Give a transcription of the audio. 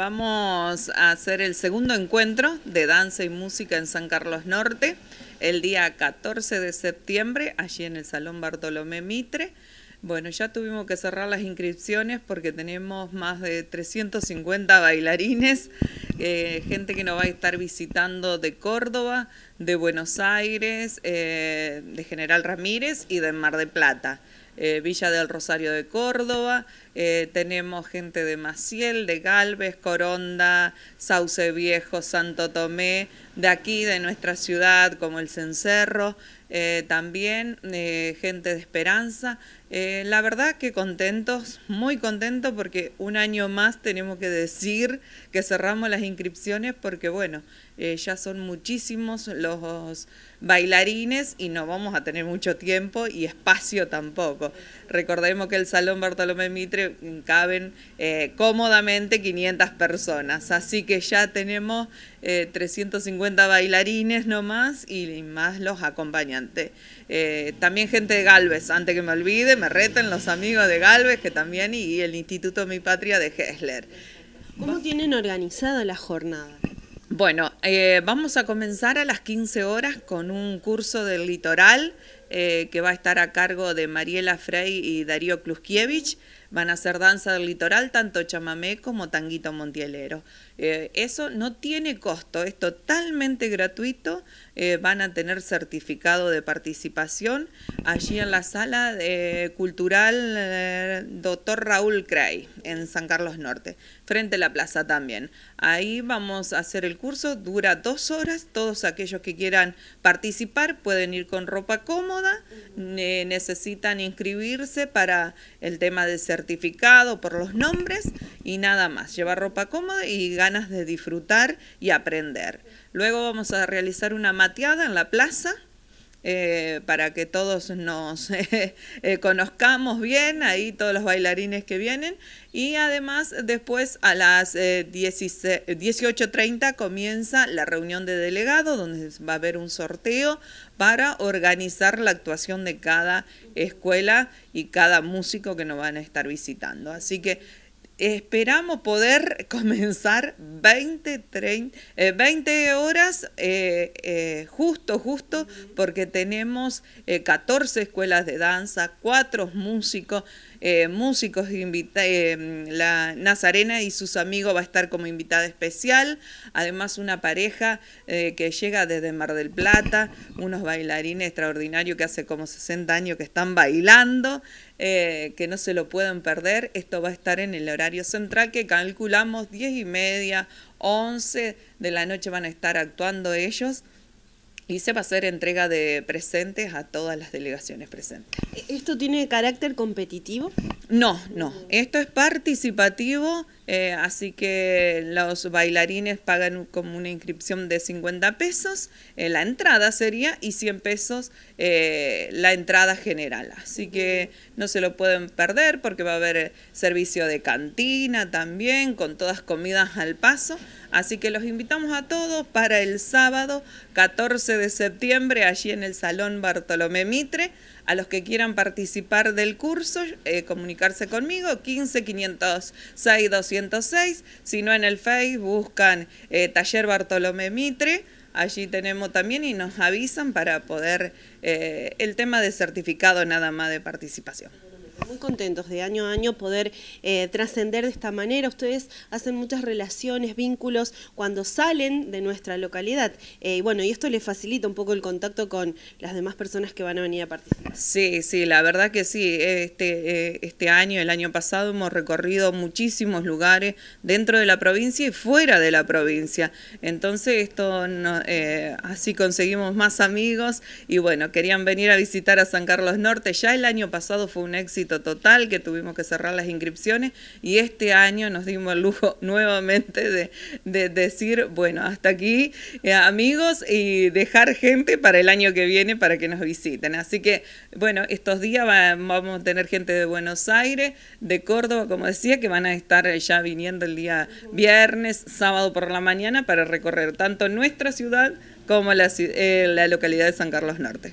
vamos a hacer el segundo encuentro de danza y música en San Carlos Norte el día 14 de septiembre, allí en el Salón Bartolomé Mitre. Bueno, ya tuvimos que cerrar las inscripciones porque tenemos más de 350 bailarines, eh, gente que nos va a estar visitando de Córdoba, de Buenos Aires, eh, de General Ramírez y de Mar de Plata. Eh, Villa del Rosario de Córdoba, eh, tenemos gente de Maciel, de Galvez, Coronda, Sauce Viejo, Santo Tomé, de aquí, de nuestra ciudad, como el Cencerro, eh, también eh, gente de Esperanza. la verdad que contentos, muy contentos porque un año más tenemos que decir que cerramos las inscripciones porque bueno, ya son muchísimos los bailarines y no vamos a tener mucho tiempo y espacio tampoco. Recordemos que el Salón Bartolomé Mitre caben eh, cómodamente 500 personas. Así que ya tenemos 350 eh, bailarines nomás y más los acompañantes. Eh, también gente de Galvez, antes que me olvide, me reten los amigos de Galvez que también y el Instituto Mi Patria de Hessler. ¿Cómo tienen organizada la jornada? Bueno, vamos a comenzar a las 15 horas con un curso del litoral que va a estar a cargo de Mariela Frey y Darío Kluskiewicz. Van a hacer danza del litoral, tanto chamamé como tanguito montielero. Eh, eso no tiene costo, es totalmente gratuito. Eh, van a tener certificado de participación allí en la sala de, eh, cultural doctor Dr. Raúl Cray, en San Carlos Norte, frente a la plaza también. Ahí vamos a hacer el curso, dura dos horas. Todos aquellos que quieran participar pueden ir con ropa cómoda, necesitan inscribirse para el tema de certificado certificado, por los nombres y nada más. Llevar ropa cómoda y ganas de disfrutar y aprender. Luego vamos a realizar una mateada en la plaza eh, para que todos nos eh, conozcamos bien, ahí todos los bailarines que vienen. Y además después a las 18.30 eh, comienza la reunión de delegados, donde va a haber un sorteo para organizar la actuación de cada escuela y cada músico que nos van a estar visitando. Así que esperamos poder comenzar 20, 20 eh, horas eh, eh, justo, justo, porque tenemos 14 escuelas de danza, cuatro músicos. Eh, músicos, invita eh, la Nazarena y sus amigos va a estar como invitada especial, además una pareja eh, que llega desde Mar del Plata, unos bailarines extraordinarios que hace como 60 años que están bailando, que no se lo pueden perder, esto va a estar en el horario central que calculamos 10 y media, 11 de la noche van a estar actuando ellos y se va a hacer entrega de presentes a todas las delegaciones presentes. ¿Esto tiene carácter competitivo? No, no. Esto es participativo eh, así que los bailarines pagan como una inscripción de 50 pesos, eh, la entrada sería, y 100 pesos eh, la entrada general. Así que no se lo pueden perder porque va a haber servicio de cantina también, con todas comidas al paso. Así que los invitamos a todos para el sábado 14 de septiembre, allí en el Salón Bartolomé Mitre. A los que quieran participar del curso, comunicarse conmigo, 15 506 200 si sino en el Face buscan eh, Taller Bartolomé Mitre. Allí tenemos también y nos avisan para poder eh, el tema de certificado nada más de participación. Muy contentos de año a año poder eh, trascender de esta manera. Ustedes hacen muchas relaciones, vínculos cuando salen de nuestra localidad. Eh, y bueno, y esto les facilita un poco el contacto con las demás personas que van a venir a participar. Sí, sí, la verdad que sí. Este, eh, este año, el año pasado, hemos recorrido muchísimos lugares dentro de la provincia y fuera de la provincia. Entonces, esto así conseguimos más amigos y bueno, querían venir a visitar a San Carlos Norte. Ya el año pasado fue un éxito total que tuvimos que cerrar las inscripciones y este año nos dimos el lujo nuevamente de, decir, bueno, hasta aquí eh, amigos y dejar gente para el año que viene para que nos visiten. Así que, bueno, estos días vamos a tener gente de Buenos Aires, de Córdoba, como decía, que van a estar eh, ya viniendo el día viernes, sábado por la mañana para recorrer tanto nuestra ciudad como la eh, localidad de San Carlos Norte.